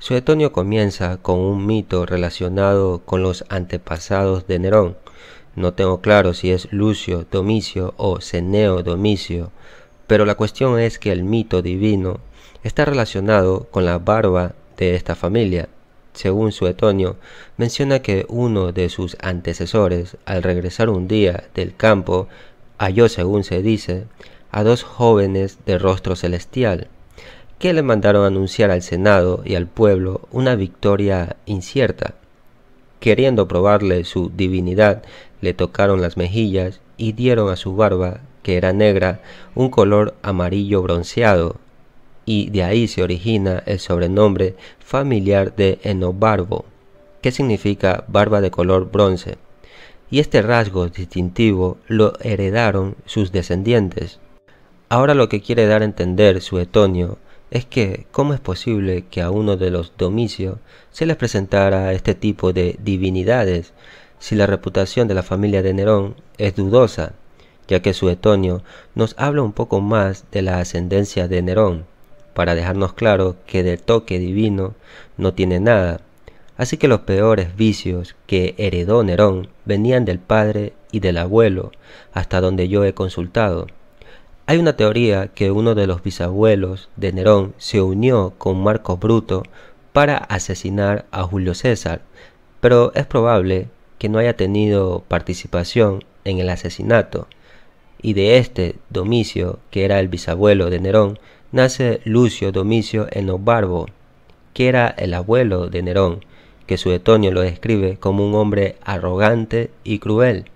Suetonio comienza con un mito relacionado con los antepasados de Nerón. No tengo claro si es Lucio Domicio o Ceneo Domicio, pero la cuestión es que el mito divino está relacionado con la barba de esta familia. Según Suetonio, menciona que uno de sus antecesores, al regresar un día del campo, halló, según se dice, a dos jóvenes de rostro celestial, que le mandaron anunciar al Senado y al pueblo una victoria incierta. Queriendo probarle su divinidad, le tocaron las mejillas y dieron a su barba, que era negra, un color amarillo bronceado, y de ahí se origina el sobrenombre familiar de Enobarbo, que significa barba de color bronce, y este rasgo distintivo lo heredaron sus descendientes. Ahora lo que quiere dar a entender Suetonio es que, ¿cómo es posible que a uno de los domicios se les presentara este tipo de divinidades si la reputación de la familia de Nerón es dudosa, ya que Suetonio nos habla un poco más de la ascendencia de Nerón, para dejarnos claro que del toque divino no tiene nada, así que los peores vicios que heredó Nerón venían del padre y del abuelo, hasta donde yo he consultado. Hay una teoría que uno de los bisabuelos de Nerón se unió con Marco Bruto para asesinar a Julio César, pero es probable que no haya tenido participación en el asesinato. Y de este Domicio, que era el bisabuelo de Nerón, nace Lucio Domicio Enobarbo, que era el abuelo de Nerón, que Suetonio lo describe como un hombre arrogante y cruel.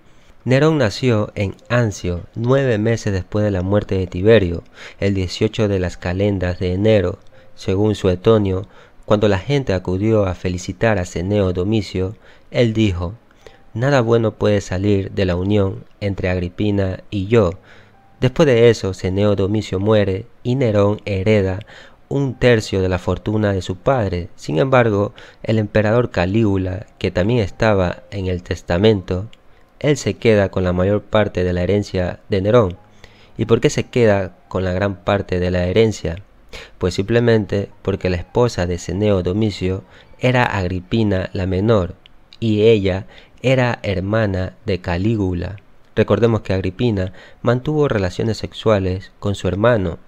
Nerón nació en Ancio nueve meses después de la muerte de Tiberio, el 18 de las calendas de enero, según Suetonio, cuando la gente acudió a felicitar a Ceneo Domicio, él dijo, Nada bueno puede salir de la unión entre Agripina y yo. Después de eso, Ceneo Domicio muere y Nerón hereda un tercio de la fortuna de su padre. Sin embargo, el emperador Calígula, que también estaba en el testamento, él se queda con la mayor parte de la herencia de Nerón. ¿Y por qué se queda con la gran parte de la herencia? Pues simplemente porque la esposa de Ceneo Domicio era Agripina la menor y ella era hermana de Calígula. Recordemos que Agripina mantuvo relaciones sexuales con su hermano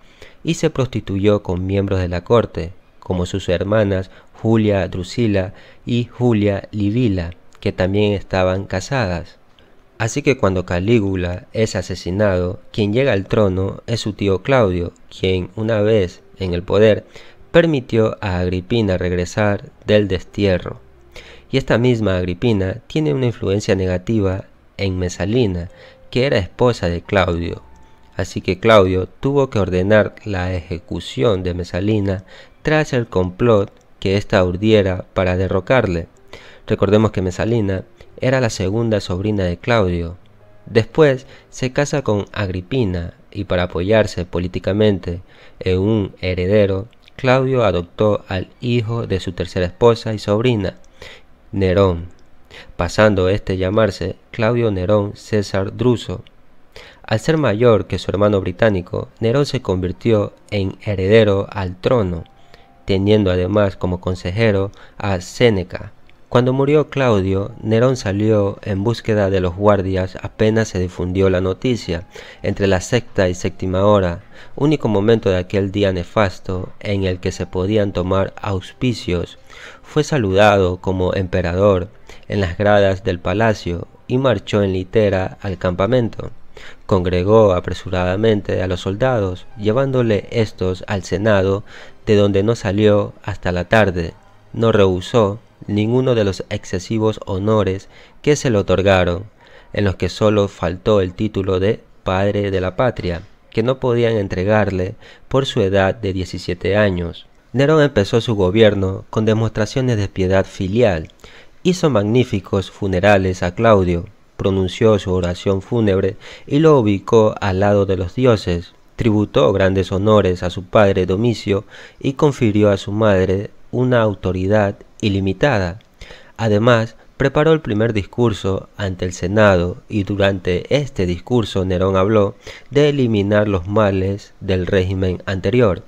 y se prostituyó con miembros de la corte, como sus hermanas Julia Drusila y Julia Livila, que también estaban casadas. Así que cuando Calígula es asesinado, quien llega al trono es su tío Claudio, quien una vez en el poder permitió a Agripina regresar del destierro. Y esta misma Agripina tiene una influencia negativa en Mesalina, que era esposa de Claudio. Así que Claudio tuvo que ordenar la ejecución de Mesalina tras el complot que ésta urdiera para derrocarle. Recordemos que Mesalina era la segunda sobrina de Claudio. Después se casa con Agripina y para apoyarse políticamente en un heredero, Claudio adoptó al hijo de su tercera esposa y sobrina, Nerón, pasando este a llamarse Claudio Nerón César Druso. Al ser mayor que su hermano británico, Nerón se convirtió en heredero al trono, teniendo además como consejero a Séneca. Cuando murió Claudio, Nerón salió en búsqueda de los guardias apenas se difundió la noticia, entre la sexta y séptima hora, único momento de aquel día nefasto en el que se podían tomar auspicios. Fue saludado como emperador en las gradas del palacio y marchó en litera al campamento. Congregó apresuradamente a los soldados, llevándole estos al Senado, de donde no salió hasta la tarde. No rehusó ninguno de los excesivos honores que se le otorgaron, en los que sólo faltó el título de Padre de la Patria, que no podían entregarle por su edad de 17 años. Nerón empezó su gobierno con demostraciones de piedad filial, hizo magníficos funerales a Claudio, pronunció su oración fúnebre y lo ubicó al lado de los dioses, tributó grandes honores a su padre Domicio y confirió a su madre una autoridad ilimitada. Además, preparó el primer discurso ante el Senado y durante este discurso Nerón habló de eliminar los males del régimen anterior.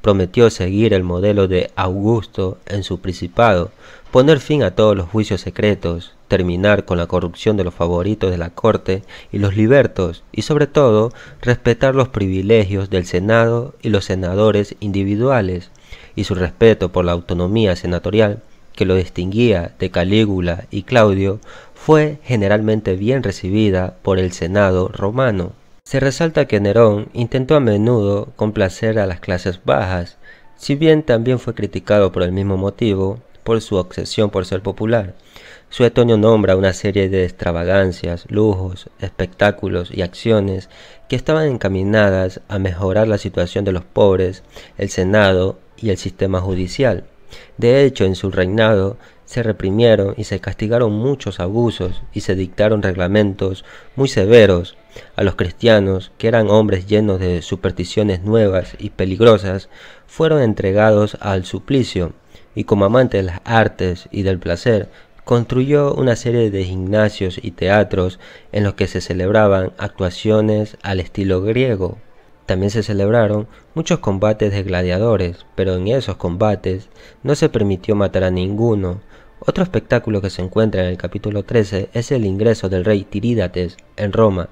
Prometió seguir el modelo de Augusto en su principado, poner fin a todos los juicios secretos, terminar con la corrupción de los favoritos de la corte y los libertos, y sobre todo respetar los privilegios del Senado y los senadores individuales y su respeto por la autonomía senatorial, que lo distinguía de Calígula y Claudio, fue generalmente bien recibida por el Senado romano. Se resalta que Nerón intentó a menudo complacer a las clases bajas, si bien también fue criticado por el mismo motivo, por su obsesión por ser popular. Su etonio nombra una serie de extravagancias, lujos, espectáculos y acciones que estaban encaminadas a mejorar la situación de los pobres. El Senado y el sistema judicial. De hecho, en su reinado se reprimieron y se castigaron muchos abusos y se dictaron reglamentos muy severos a los cristianos, que eran hombres llenos de supersticiones nuevas y peligrosas, fueron entregados al suplicio y como amante de las artes y del placer, construyó una serie de gimnasios y teatros en los que se celebraban actuaciones al estilo griego. También se celebraron muchos combates de gladiadores, pero en esos combates no se permitió matar a ninguno. Otro espectáculo que se encuentra en el capítulo 13 es el ingreso del rey Tirídates en Roma.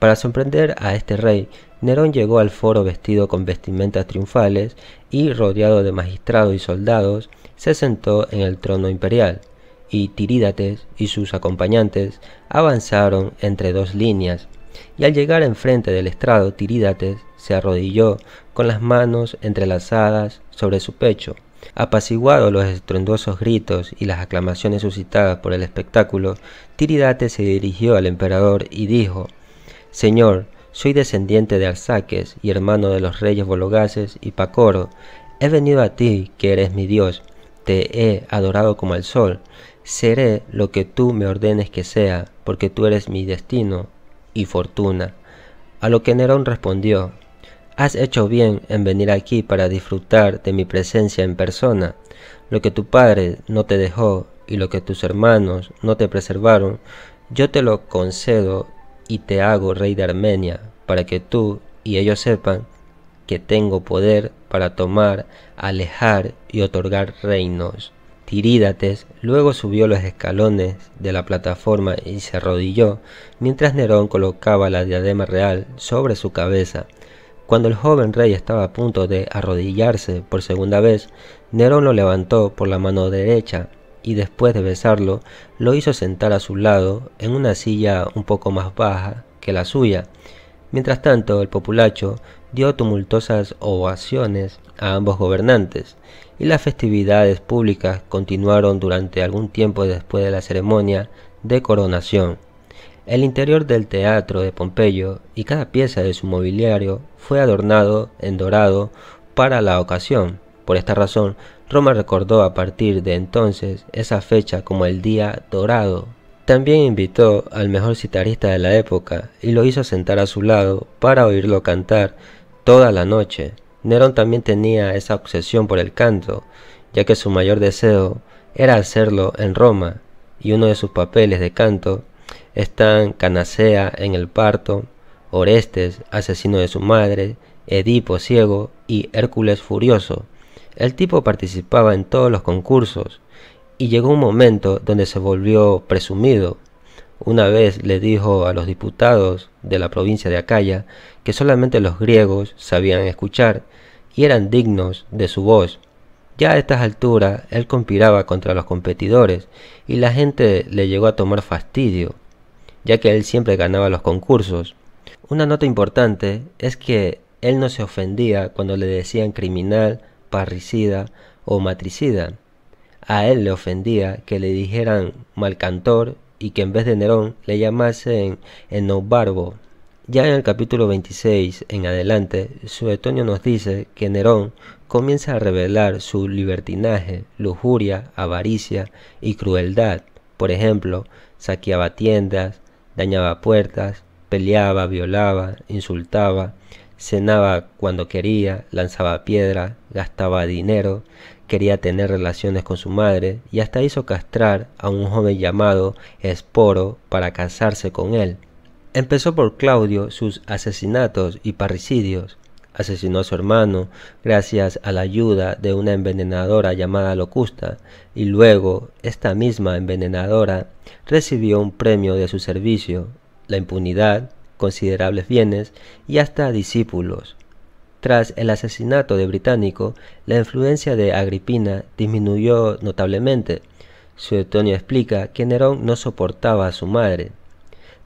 Para sorprender a este rey, Nerón llegó al foro vestido con vestimentas triunfales y rodeado de magistrados y soldados, se sentó en el trono imperial, y Tirídates y sus acompañantes avanzaron entre dos líneas, y al llegar enfrente del estrado Tiridates se arrodilló con las manos entrelazadas sobre su pecho. Apaciguado los estruendosos gritos y las aclamaciones suscitadas por el espectáculo, Tiridates se dirigió al emperador y dijo Señor, soy descendiente de Arsaques y hermano de los reyes Bologases y Pacoro. He venido a ti, que eres mi Dios. Te he adorado como el sol. Seré lo que tú me ordenes que sea, porque tú eres mi destino, y fortuna. A lo que Nerón respondió, Has hecho bien en venir aquí para disfrutar de mi presencia en persona. Lo que tu padre no te dejó y lo que tus hermanos no te preservaron, yo te lo concedo y te hago rey de Armenia, para que tú y ellos sepan que tengo poder para tomar, alejar y otorgar reinos. Tirídates luego subió los escalones de la plataforma y se arrodilló mientras Nerón colocaba la diadema real sobre su cabeza. Cuando el joven rey estaba a punto de arrodillarse por segunda vez, Nerón lo levantó por la mano derecha y después de besarlo, lo hizo sentar a su lado en una silla un poco más baja que la suya. Mientras tanto, el populacho dio tumultuosas ovaciones a ambos gobernantes, y las festividades públicas continuaron durante algún tiempo después de la ceremonia de coronación. El interior del teatro de Pompeyo y cada pieza de su mobiliario fue adornado en dorado para la ocasión. Por esta razón, Roma recordó a partir de entonces esa fecha como el Día Dorado. También invitó al mejor citarista de la época y lo hizo sentar a su lado para oírlo cantar toda la noche. Nerón también tenía esa obsesión por el canto, ya que su mayor deseo era hacerlo en Roma, y uno de sus papeles de canto están Canacea en el parto, Orestes, asesino de su madre, Edipo ciego y Hércules furioso. El tipo participaba en todos los concursos, y llegó un momento donde se volvió presumido una vez le dijo a los diputados de la provincia de Acaya que solamente los griegos sabían escuchar y eran dignos de su voz. Ya a estas alturas él conspiraba contra los competidores y la gente le llegó a tomar fastidio, ya que él siempre ganaba los concursos. Una nota importante es que él no se ofendía cuando le decían criminal, parricida o matricida. A él le ofendía que le dijeran malcantor y que en vez de Nerón le llamasen Enobarbo. Ya en el capítulo 26 en adelante, Suetonio nos dice que Nerón comienza a revelar su libertinaje, lujuria, avaricia y crueldad. Por ejemplo, saqueaba tiendas, dañaba puertas, peleaba, violaba, insultaba, cenaba cuando quería, lanzaba piedra, gastaba dinero, quería tener relaciones con su madre y hasta hizo castrar a un joven llamado Esporo para casarse con él. Empezó por Claudio sus asesinatos y parricidios. Asesinó a su hermano gracias a la ayuda de una envenenadora llamada Locusta y luego esta misma envenenadora recibió un premio de su servicio, la impunidad, considerables bienes y hasta discípulos. Tras el asesinato de Británico, la influencia de Agripina disminuyó notablemente. Suetonio explica que Nerón no soportaba a su madre.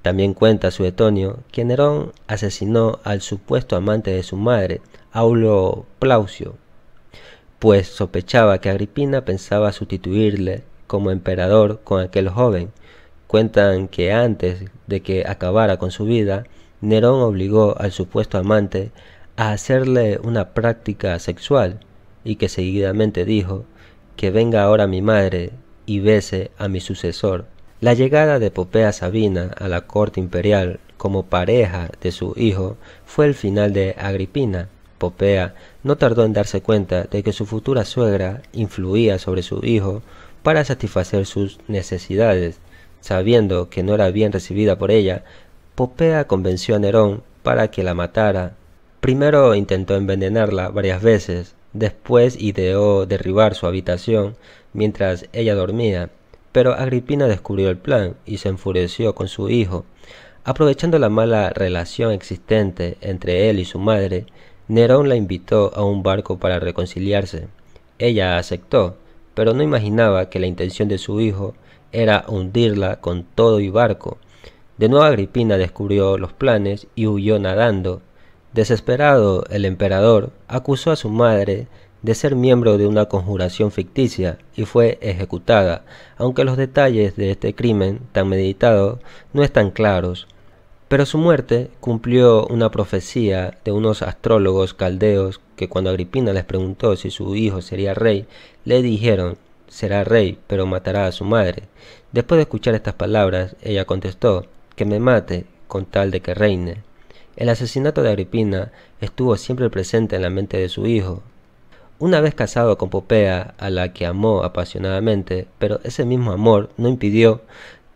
También cuenta Suetonio que Nerón asesinó al supuesto amante de su madre, Aulo Plaucio, pues sospechaba que Agripina pensaba sustituirle como emperador con aquel joven. Cuentan que antes de que acabara con su vida, Nerón obligó al supuesto amante a hacerle una práctica sexual y que seguidamente dijo que venga ahora mi madre y bese a mi sucesor. La llegada de Popea Sabina a la corte imperial como pareja de su hijo fue el final de Agripina. Popea no tardó en darse cuenta de que su futura suegra influía sobre su hijo para satisfacer sus necesidades. Sabiendo que no era bien recibida por ella, Popea convenció a Nerón para que la matara Primero intentó envenenarla varias veces, después ideó derribar su habitación mientras ella dormía, pero Agripina descubrió el plan y se enfureció con su hijo. Aprovechando la mala relación existente entre él y su madre, Nerón la invitó a un barco para reconciliarse. Ella aceptó, pero no imaginaba que la intención de su hijo era hundirla con todo y barco. De nuevo Agripina descubrió los planes y huyó nadando, Desesperado, el emperador acusó a su madre de ser miembro de una conjuración ficticia y fue ejecutada, aunque los detalles de este crimen tan meditado no están claros. Pero su muerte cumplió una profecía de unos astrólogos caldeos que cuando Agripina les preguntó si su hijo sería rey, le dijeron, será rey, pero matará a su madre. Después de escuchar estas palabras, ella contestó, que me mate con tal de que reine. El asesinato de Agripina estuvo siempre presente en la mente de su hijo. Una vez casado con Popea, a la que amó apasionadamente, pero ese mismo amor no impidió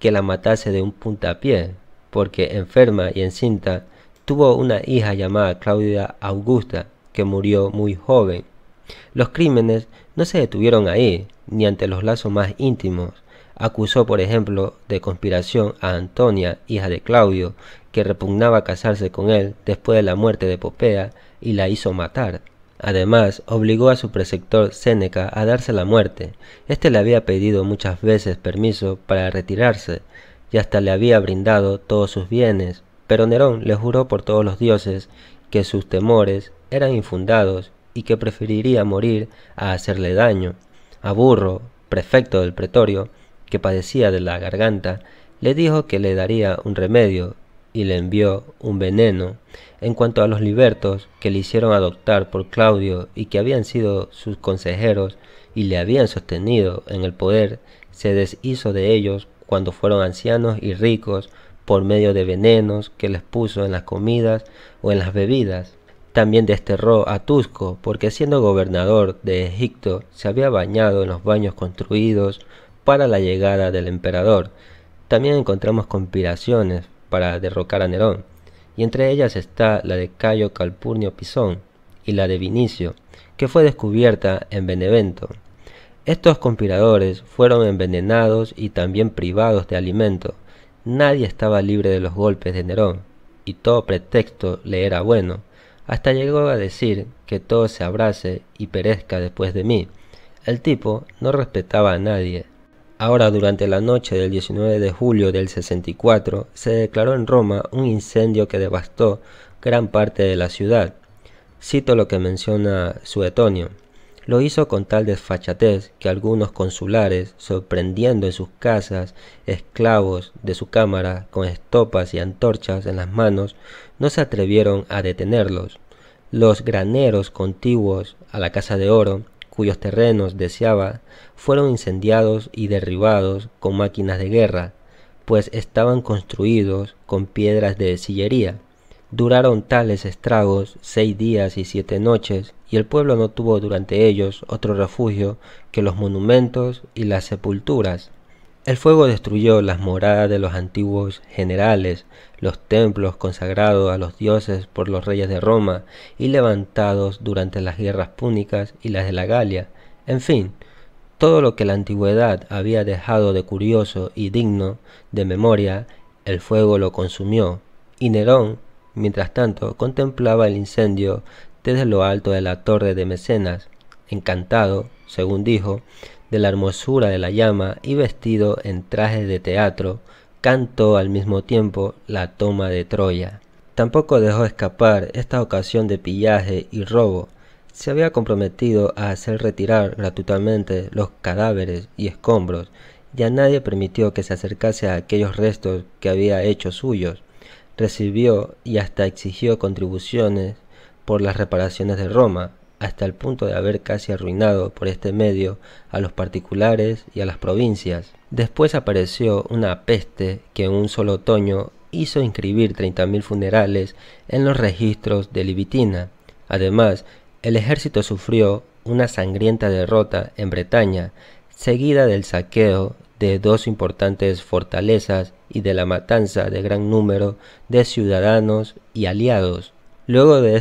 que la matase de un puntapié, porque enferma y encinta, tuvo una hija llamada Claudia Augusta, que murió muy joven. Los crímenes no se detuvieron ahí, ni ante los lazos más íntimos acusó, por ejemplo, de conspiración a Antonia, hija de Claudio, que repugnaba casarse con él después de la muerte de Popea y la hizo matar. Además, obligó a su preceptor Séneca a darse la muerte. Este le había pedido muchas veces permiso para retirarse y hasta le había brindado todos sus bienes, pero Nerón le juró por todos los dioses que sus temores eran infundados y que preferiría morir a hacerle daño. A Burro, prefecto del pretorio, que padecía de la garganta, le dijo que le daría un remedio y le envió un veneno. En cuanto a los libertos que le hicieron adoptar por Claudio y que habían sido sus consejeros y le habían sostenido en el poder, se deshizo de ellos cuando fueron ancianos y ricos por medio de venenos que les puso en las comidas o en las bebidas. También desterró a Tusco, porque siendo gobernador de Egipto se había bañado en los baños construidos para la llegada del emperador. También encontramos conspiraciones para derrocar a Nerón, y entre ellas está la de Cayo Calpurnio Pisón y la de Vinicio, que fue descubierta en Benevento. Estos conspiradores fueron envenenados y también privados de alimento. Nadie estaba libre de los golpes de Nerón, y todo pretexto le era bueno, hasta llegó a decir que todo se abrace y perezca después de mí. El tipo no respetaba a nadie, Ahora, durante la noche del 19 de julio del 64, se declaró en Roma un incendio que devastó gran parte de la ciudad. Cito lo que menciona Suetonio. Lo hizo con tal desfachatez que algunos consulares, sorprendiendo en sus casas esclavos de su cámara con estopas y antorchas en las manos, no se atrevieron a detenerlos. Los graneros contiguos a la Casa de Oro cuyos terrenos deseaba, fueron incendiados y derribados con máquinas de guerra, pues estaban construidos con piedras de sillería. Duraron tales estragos seis días y siete noches, y el pueblo no tuvo durante ellos otro refugio que los monumentos y las sepulturas. El fuego destruyó las moradas de los antiguos generales, los templos consagrados a los dioses por los reyes de Roma y levantados durante las guerras púnicas y las de la Galia, en fin, todo lo que la antigüedad había dejado de curioso y digno de memoria, el fuego lo consumió, y Nerón, mientras tanto, contemplaba el incendio desde lo alto de la torre de Mecenas, encantado, según dijo, de la hermosura de la llama y vestido en trajes de teatro, cantó al mismo tiempo la toma de Troya. Tampoco dejó escapar esta ocasión de pillaje y robo. Se había comprometido a hacer retirar gratuitamente los cadáveres y escombros, y a nadie permitió que se acercase a aquellos restos que había hecho suyos. Recibió y hasta exigió contribuciones por las reparaciones de Roma, hasta el punto de haber casi arruinado por este medio a los particulares y a las provincias. Después apareció una peste que en un solo otoño hizo inscribir 30.000 funerales en los registros de Libitina. Además, el ejército sufrió una sangrienta derrota en Bretaña, seguida del saqueo de dos importantes fortalezas y de la matanza de gran número de ciudadanos y aliados. Luego de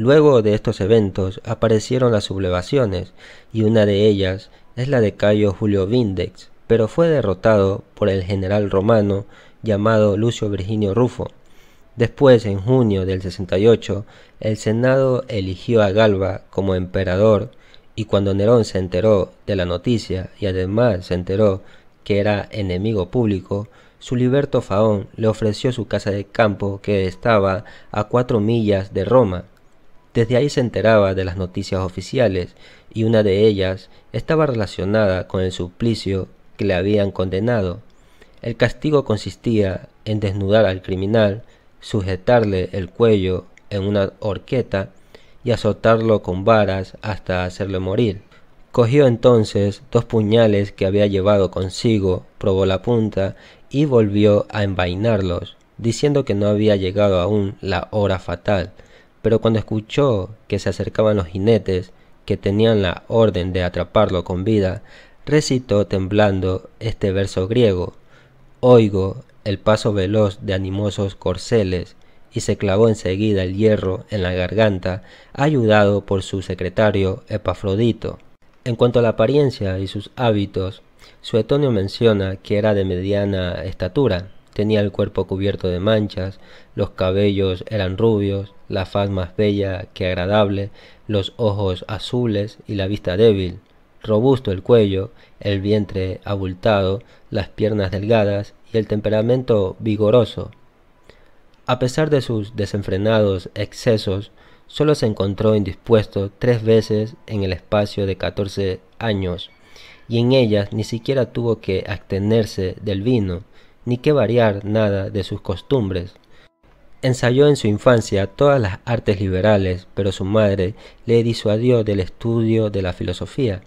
Luego de estos eventos aparecieron las sublevaciones, y una de ellas es la de Cayo Julio Vindex, pero fue derrotado por el general romano llamado Lucio Virginio Rufo. Después, en junio del 68, el Senado eligió a Galba como emperador y cuando Nerón se enteró de la noticia y además se enteró que era enemigo público, su liberto Faón le ofreció su casa de campo que estaba a cuatro millas de Roma desde ahí se enteraba de las noticias oficiales y una de ellas estaba relacionada con el suplicio que le habían condenado. El castigo consistía en desnudar al criminal, sujetarle el cuello en una horqueta y azotarlo con varas hasta hacerlo morir. Cogió entonces dos puñales que había llevado consigo, probó la punta y volvió a envainarlos, diciendo que no había llegado aún la hora fatal pero cuando escuchó que se acercaban los jinetes que tenían la orden de atraparlo con vida, recitó temblando este verso griego. Oigo el paso veloz de animosos corceles, y se clavó enseguida el hierro en la garganta, ayudado por su secretario Epafrodito. En cuanto a la apariencia y sus hábitos, Suetonio menciona que era de mediana estatura, tenía el cuerpo cubierto de manchas, los cabellos eran rubios, la faz más bella que agradable, los ojos azules y la vista débil, robusto el cuello, el vientre abultado, las piernas delgadas y el temperamento vigoroso. A pesar de sus desenfrenados excesos, solo se encontró indispuesto tres veces en el espacio de catorce años, y en ellas ni siquiera tuvo que abstenerse del vino, ni que variar nada de sus costumbres. Ensayó en su infancia todas las artes liberales, pero su madre le disuadió del estudio de la filosofía,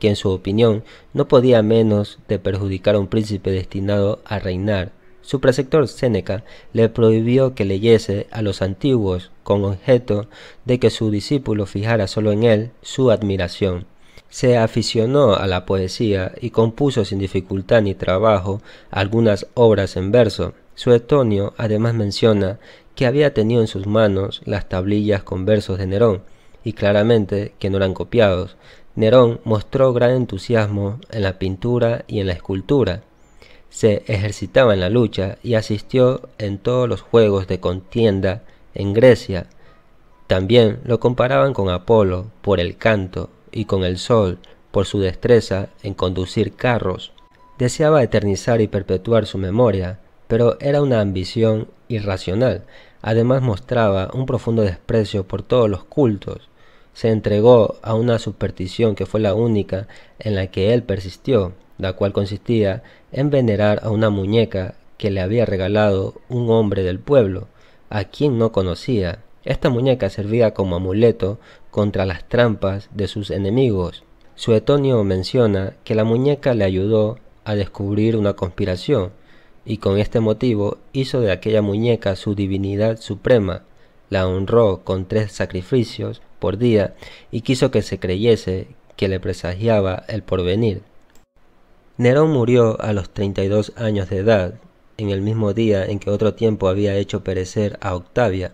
que en su opinión no podía menos de perjudicar a un príncipe destinado a reinar. Su preceptor Séneca le prohibió que leyese a los antiguos con objeto de que su discípulo fijara solo en él su admiración. Se aficionó a la poesía y compuso sin dificultad ni trabajo algunas obras en verso. Suetonio además menciona que había tenido en sus manos las tablillas con versos de Nerón, y claramente que no eran copiados. Nerón mostró gran entusiasmo en la pintura y en la escultura. Se ejercitaba en la lucha y asistió en todos los juegos de contienda en Grecia. También lo comparaban con Apolo por el canto y con el sol por su destreza en conducir carros. Deseaba eternizar y perpetuar su memoria, pero era una ambición irracional. Además mostraba un profundo desprecio por todos los cultos. Se entregó a una superstición que fue la única en la que él persistió, la cual consistía en venerar a una muñeca que le había regalado un hombre del pueblo, a quien no conocía. Esta muñeca servía como amuleto contra las trampas de sus enemigos. Suetonio menciona que la muñeca le ayudó a descubrir una conspiración y con este motivo hizo de aquella muñeca su divinidad suprema, la honró con tres sacrificios por día y quiso que se creyese que le presagiaba el porvenir. Nerón murió a los 32 años de edad, en el mismo día en que otro tiempo había hecho perecer a Octavia.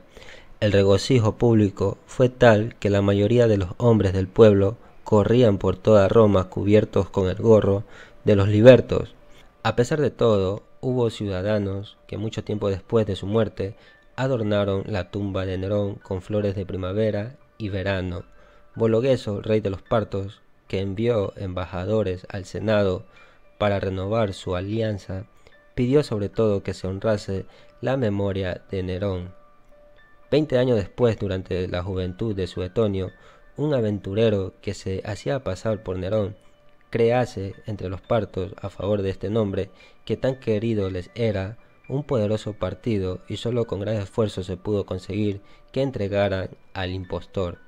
El regocijo público fue tal que la mayoría de los hombres del pueblo corrían por toda Roma cubiertos con el gorro de los libertos. A pesar de todo, hubo ciudadanos que mucho tiempo después de su muerte adornaron la tumba de Nerón con flores de primavera y verano. Bologueso, rey de los partos, que envió embajadores al Senado para renovar su alianza, pidió sobre todo que se honrase la memoria de Nerón. Veinte años después, durante la juventud de Suetonio, un aventurero que se hacía pasar por Nerón Crease entre los partos a favor de este nombre, que tan querido les era, un poderoso partido y solo con gran esfuerzo se pudo conseguir que entregaran al impostor.